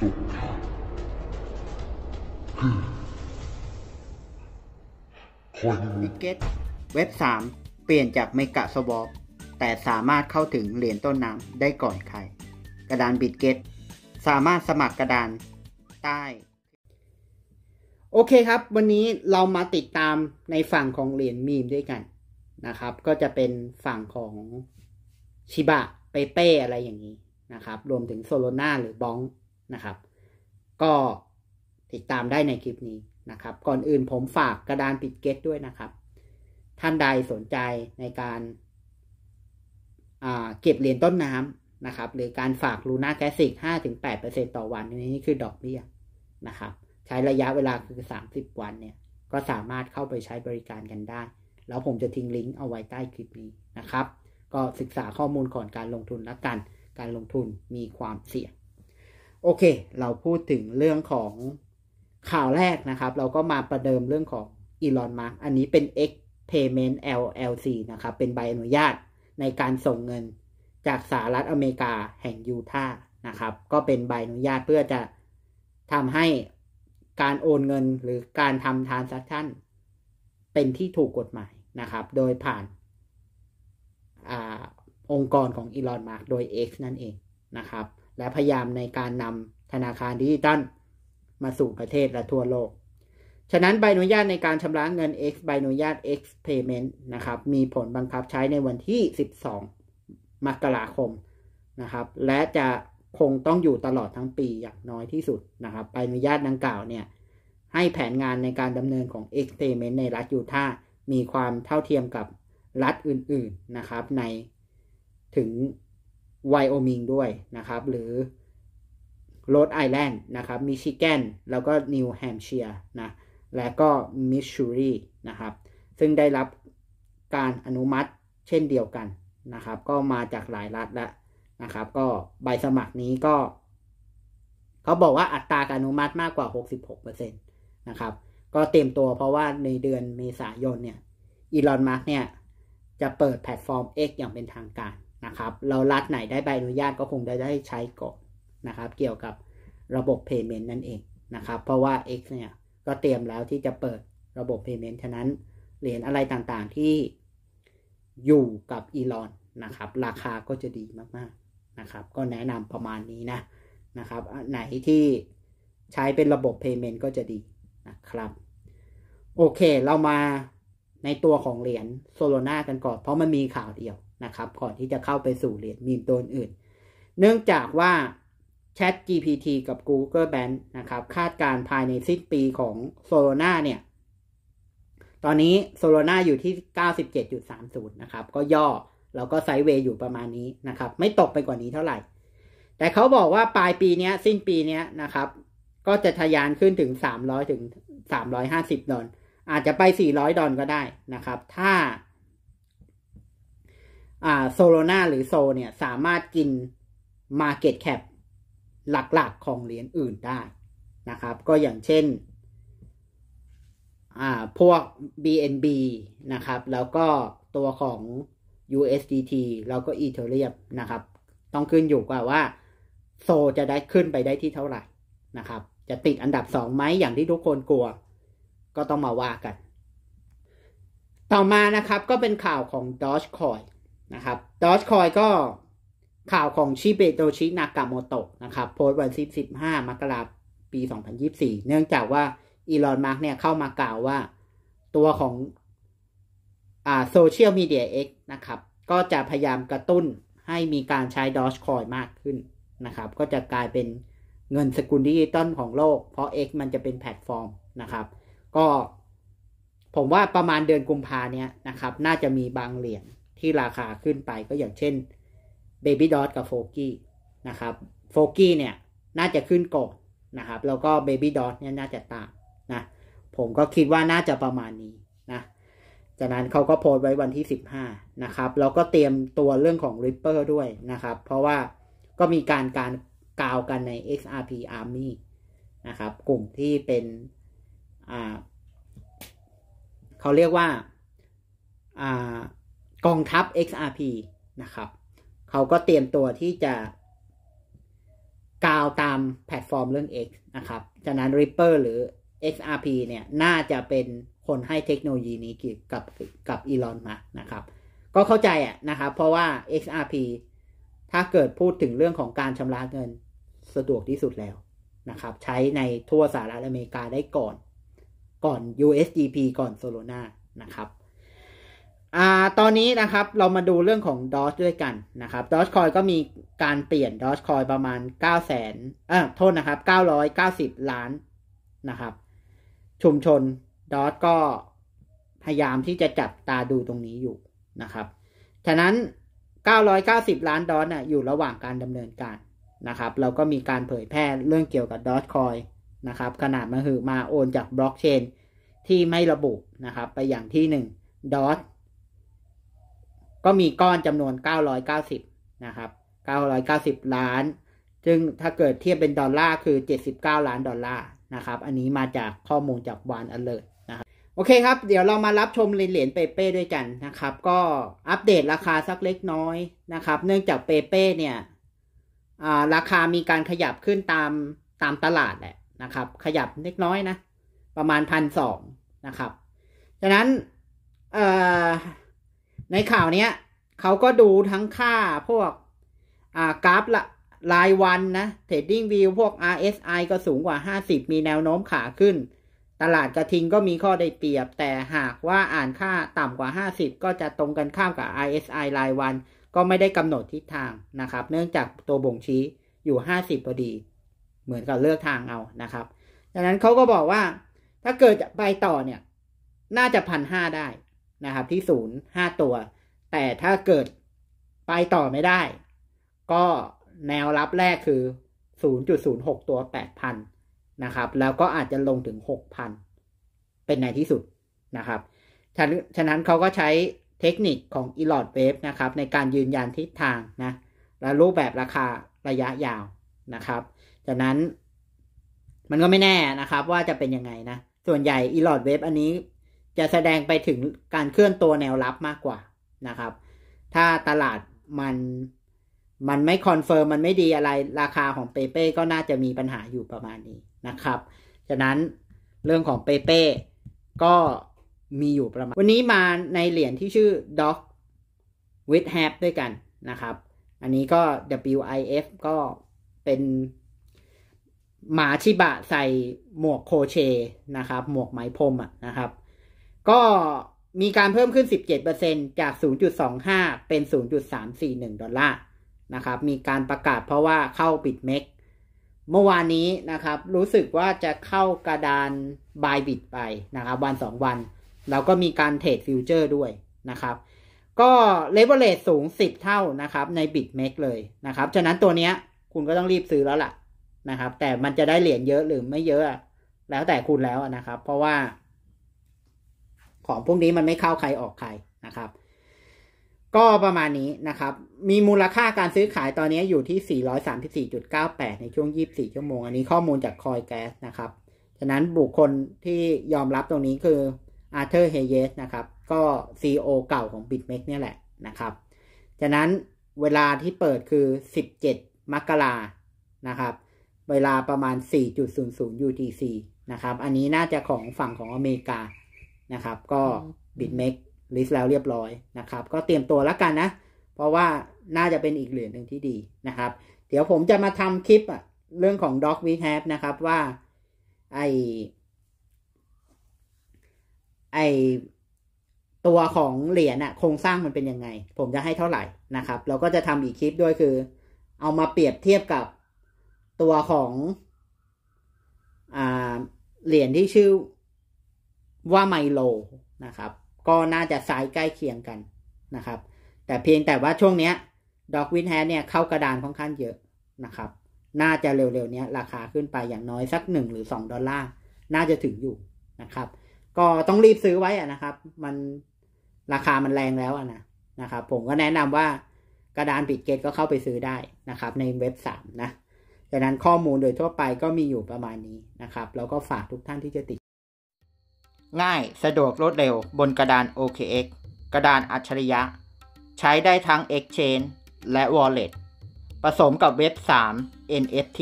สิเก็ตเว็บ3เปลี่ยนจากเมกะสวอปแต่สามารถเข้าถึงเหรียญต้นน้ำได้ก่อนใครกระดานบิตเก็ตสามารถสมัครกระดานใต้ โอเคครับ วันนี้เรามาติดตามในฝั่งของเหรียญมีมด้วยกันนะครับ ก็จะเป็นฝั่งของชิบะเปเป้อะไรอย่างนี้นะครับ รวมถึงโซโลนาหรือบองนะครับ ก็ติดตามได้ในคลิปนี้นะครับ ก่อนอื่นผมฝากกระดานปิดเกตด้วยนะครับ ท่านใดสนใจในการเก็บเหรียญต้นน้ำนะครับ หรือการฝากลูน่าแคสิก5-8%ต่อวันนี่คือดอกเบี้ยนะครับ ใช้ระยะเวลาคือ 30 วันเนี่ย ก็สามารถเข้าไปใช้บริการกันได้ แล้วผมจะทิ้งลิงก์เอาไว้ใต้คลิปนี้นะครับ ก็ศึกษาข้อมูลก่อนการลงทุนและกัน การลงทุนมีความเสี่ยงโอเค เราพูดถึงเรื่องของข่าวแรกนะครับ เราก็มาประเดิมเรื่องของอีลอน มาร์กอันนี้เป็น X Payment LLC นะครับ เป็นใบอนุญาตในการส่งเงินจากสหรัฐอเมริกาแห่งยูทาห์นะครับ ก็เป็นใบอนุญาตเพื่อจะทำให้การโอนเงินหรือการทำทรานซัคชันเป็นที่ถูกกฎหมายนะครับ โดยผ่านอองค์กรของอีลอน มาร์กโดย X นั่นเองนะครับและพยายามในการนำธนาคารดิจิตอลมาสู่ประเทศและทั่วโลก ฉะนั้นใบอนุญาตในการชำระเงิน X ใบอนุญาต X Payment นะครับ มีผลบังคับใช้ในวันที่ 12 มกราคม นะครับ และจะคงต้องอยู่ตลอดทั้งปีอย่างน้อยที่สุดนะครับ ใบอนุญาตดังกล่าวเนี่ย ให้แผนงานในการดำเนินของ X Payment ในรัฐยูทาห์มีความเท่าเทียมกับรัฐอื่น ๆ นะครับ ในถึงไวโอมิงด้วยนะครับ หรือโรดไอแลนด์นะครับมิชิแกนแล้วก็นิวแฮมเชียร์นะและก็มิสซูรีนะครับ ซึ่งได้รับการอนุมัติเช่นเดียวกันนะครับ ก็มาจากหลายรัฐแล้วนะครับ ก็ใบสมัครนี้ก็ เขาบอกว่าอัตราการอนุมัติมากกว่า 66%นะครับก็เต็มตัวเพราะว่าในเดือนเมษายนเนี่ยอีลอนมาร์กเนี่ย จะเปิดแพลตฟอร์ม X อย่างเป็นทางการนะครับเรารัดไหนได้ใบอนุญาตก็คงได้ได้ใช้ก่อนนะครับเกี่ยวกับระบบ Payment นั่นเองนะครับเพราะว่า X เนี่ยก็เตรียมแล้วที่จะเปิดระบบ Payment ฉะนั้นเหรียญอะไรต่างๆที่อยู่กับอีลอนนะครับราคาก็จะดีมากๆนะครับก็แนะนำประมาณนี้นะนะครับไหนที่ใช้เป็นระบบ Payment ก็จะดีนะครับโอเคเรามาในตัวของเหรียญโซโลนากันก่อน เพราะมันมีข่าวเดียวนะครับก่อนที่จะเข้าไปสู่เหรียญมีมตัวอื่น เนื่องจากว่า Chat GPT กับ Google Band นะครับ คาดการภายในสิ้นปีของ Solana เนี่ย ตอนนี้ Solana อยู่ที่ 97.30 นะครับ ก็ย่อแล้วก็ไซด์เวย์อยู่ประมาณนี้นะครับ ไม่ตกไปกว่านี้เท่าไหร่ แต่เขาบอกว่าปลายปีนี้สิ้นปีนี้นะครับ ก็จะทะยานขึ้นถึง 300 ถึง 350 ดอลอาจจะไป 400 ดอลก็ได้นะครับถ้าโซโลนาหรือโซเนี่ยสามารถกิน Market Cap หลักๆของเหรียญอื่นได้นะครับ ก็อย่างเช่นอ่าพวก BNB นะครับแล้วก็ตัวของ USDT แล้วก็ Ethereum นะครับต้องขึ้นอยู่กับว่า โซจะได้ขึ้นไปได้ที่เท่าไหร่นะครับ จะติดอันดับ2ไหมอย่างที่ทุกคนกลัว ก็ต้องมาว่ากัน ต่อมานะครับก็เป็นข่าวของ Dogecoin นะครับดอชคอยก็ข่าวของชิเบโตชินากาโมโตะนะครับโพสต์วันที่15 มกราปี 2024 เนื่องจากว่าอีลอนมาร์กเนี่ยเข้ามากล่าวว่าตัวของอ่าโซเชียลมีเดียเอ็กนะครับก็จะพยายามกระตุ้นให้มีการใช้ดอชคอยมากขึ้นนะครับก็จะกลายเป็นเงินสกุลดิจิตอลของโลก เพราะ X มันจะเป็นแพลตฟอร์มนะครับก็ผมว่าประมาณเดือนกุมภาเนี้ยนะครับน่าจะมีบางเหรียญที่ราคาขึ้นไปก็อย่างเช่น Baby Dot กับโฟกี้นะครับโฟกี้เนี่ย น่าจะขึ้นก่อนนะครับ แล้วก็ Baby Dot เนี่ยน่าจะตามนะ ผมก็คิดว่าน่าจะประมาณนี้นะจากนั้นเขาก็โพสไว้วันที่ 15 นะครับแล้วก็เตรียมตัวเรื่องของ Ripper ด้วยนะครับ เพราะว่าก็มีการการกาวกันใน XRP Army นะครับ กลุ่มที่เป็น อ่าเขาเรียกว่า อ่ากองทัพ XRP นะครับ เขาก็เตรียมตัวที่จะกาวตามแพลตฟอร์มเรื่อง X นะครับจากนั้น Ripper หรือ XRP เนี่ย น่าจะเป็นคนให้เทคโนโลยีนี้กับกับอีลอนมานะครับ ก็เข้าใจอ่ะนะครับ เพราะว่า XRP ถ้าเกิดพูดถึงเรื่องของการชำระเงินสะดวกที่สุดแล้วนะครับ ใช้ในทั่วสหรัฐอเมริกาได้ก่อน ก่อน USDP ก่อน Solana นะครับอ่าตอนนี้นะครับเรามาดูเรื่องของ d o อ g ด้วยกันนะครับ d o อ g คอยก็มีการเปลี่ยน d o อ g คอยประมาณ 9 0 0แสนเออโทษนะครับ990 ล้านนะครับ ชุมชน d o อ g ก็พยายามที่จะจับตาดูตรงนี้อยู่นะครับ ฉะนั้น 990 ล้านดอทน่ะอยู่ระหว่างการดำเนินการนะครับ เราก็มีการเผยแพร่เรื่องเกี่ยวกับ d o อ g คอยนะครับขนาดมาหือมาโอนจากบล็อกเชนที่ไม่ระบุนะครับไปอย่างที่1 d o อ g ก็มีก้อนจำนวน 990 นะครับ 990 ล้าน ซึ่งถ้าเกิดเทียบเป็นดอลลาร์คือ 79 ล้านดอลลาร์นะครับ อันนี้มาจากข้อมูลจากวานอเลอร์นะครับ โอเคครับ เดี๋ยวเรามารับชมเหรียญเปเป้ด้วยกันนะครับ ก็อัปเดตราคาสักเล็กน้อยนะครับ เนื่องจากเปเป้เนี่ย ราคามีการขยับขึ้นตามตามตลาดแหละนะครับ ขยับเล็กน้อยนะ ประมาณพันสองนะครับฉะนั้น เอ่อในข่าวเนี้ยเขาก็ดูทั้งค่าพวกอ่ากราฟละรายวันนะเทรดดิ้งวิวพวก RSI ก็สูงกว่า 50 มีแนวโน้มขาขึ้น ตลาดกระทิงก็มีข้อได้เปรียบ แต่หากว่าอ่านค่าต่ำกว่า 50 ก็จะตรงกันข้ามกับ RSI รายวัน ก็ไม่ได้กำหนดทิศทางนะครับ เนื่องจากตัวบ่งชี้อยู่ 50พอดี เหมือนกับเลือกทางเอานะครับดังนั้นเขาก็บอกว่า ถ้าเกิดไปต่อเนี่ย น่าจะพันห้าได้นะครับ ที่ศูนย์ห้าตัว แต่ถ้าเกิดไปต่อไม่ได้ ก็แนวรับแรกคือศศููนนยย์จุด์หกตัวแปดพันนะครับ แล้วก็อาจจะลงถึงหกพันเป็นในที่สุดนะครับ ฉะฉะนั้นเขาก็ใช้เทคนิคของอีลอดเวฟนะครับ ในการยืนยันทิศทางนะ และรูปแบบราคาระยะยาวนะครับ จากนั้นมันก็ไม่แน่นะครับ ว่าจะเป็นยังไงนะ ส่วนใหญ่อีลอดเวฟอันนี้จะแสดงไปถึงการเคลื่อนตัวแนวรับมากกว่านะครับถ้าตลาดมันมันไม่คอนเฟิร์มมันไม่ดีอะไรราคาของเปเป้ก็น่าจะมีปัญหาอยู่ประมาณนี้นะครับฉะนั้นเรื่องของเปเป้ก็มีอยู่ประมาณ วันนี้มาในเหรียญที่ชื่อ Doc with h a p ด้วยกันนะครับ อันนี้ก็ WIF ก็เป็นหมาชิบะใส่หมวกโคเชนะครับ หมวกไหมพรมอ่ะนะครับก็มีการเพิ่มขึ้น 17%จาก 0.25 เป็น 0.341 ดอลลาร์ นะครับ มีการประกาศเพราะว่าเข้าบิตเม็ก เมื่อวานนี้นะครับ รู้สึกว่าจะเข้ากระดานบายบิตไป นะครับ วัน 2 วันแล้วก็มีการเทรดฟิวเจอร์ด้วยนะครับ ก็เลเวลเลทสูง 10 เท่า นะครับ ในบิตเม็กเลยนะครับ ฉะนั้นตัวเนี้ยคุณก็ต้องรีบซื้อแล้วล่ะ นะครับ แต่มันจะได้เหรียญเยอะหรือไม่เยอะแล้วแต่คุณแล้วนะครับ เพราะว่าของพวกนี้มันไม่เข้าใครออกใครนะครับ ก็ประมาณนี้นะครับ มีมูลค่าการซื้อขายตอนนี้อยู่ที่ 434.98 ในช่วง 24 ชั่วโมง อันนี้ข้อมูลจากคอยแก๊สนะครับ ฉะนั้นบุคคลที่ยอมรับตรงนี้คืออาร์เธอร์เฮเยสนะครับ ก็ซีอเก่าของ b i t m e กเนี่ยแหละนะครับฉะนั้นเวลาที่เปิดคือ 17 มกรานะครับ เวลาประมาณ 4.00 UTC นะครับ อันนี้น่าจะของฝั่งของอเมริกานะครับก็บิดเมกลิสแล้วเรียบร้อยนะครับ ก็เตรียมตัวแล้วกันนะเพราะว่าน่าจะเป็นอีกเหรียญหนึ่งที่ดีนะครับ เดี๋ยวผมจะมาทำคลิปอะเรื่องของ Dog w e ีแ h a นะครับ ว่าไอไอตัวของเหรียญอะโครงสร้างมันเป็นยังไง ผมจะให้เท่าไหร่นะครับแล้วก็จะทำอีกคลิปด้วยคือ เอามาเปรียบเทียบกับตัวของอ่าเหรียญที่ชื่อว่าไมโลนะครับก็น่าจะสายใกล้เคียงกันนะครับแต่เพียงแต่ว่าช่วงเนี้ยดอกวินแฮเนี่ยเข้ากระดานค่อนข้างเยอะนะครับน่าจะเร็วๆนี้ราคาขึ้นไปอย่างน้อยสัก1หรือ2ดอลลาร์น่าจะถึงอยู่นะครับ ก็ต้องรีบซื้อไว้อะนะครับ มันราคามันแรงแล้วนะนะครับ ผมก็แนะนำว่ากระดาน ปิดเกตก็เข้าไปซื้อได้นะครับในเว็บ3นะดังนั้นข้อมูลโดยทั่วไปก็มีอยู่ประมาณนี้นะครับแล้วก็ฝากทุกท่านที่จะติดง่ายสะดวก รวดเร็วบนกระดาน OKX กระดานอัจฉริยะ ใช้ได้ทั้ง Exchange และ Wallet ผสมกับเว็บ 3 NFT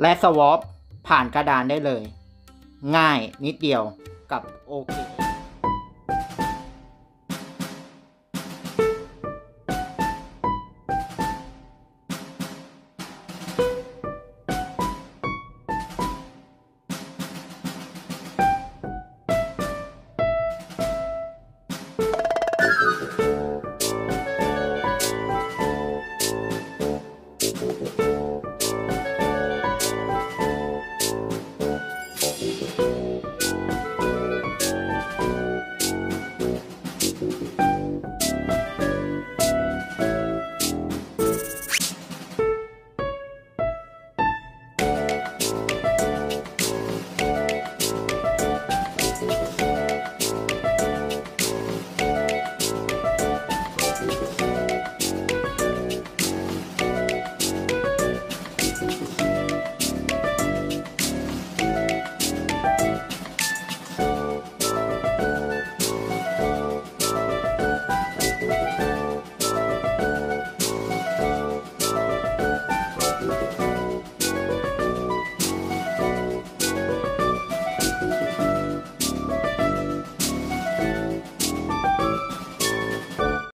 และ Swap ผ่านกระดานได้เลย ง่ายนิดเดียวกับ OKX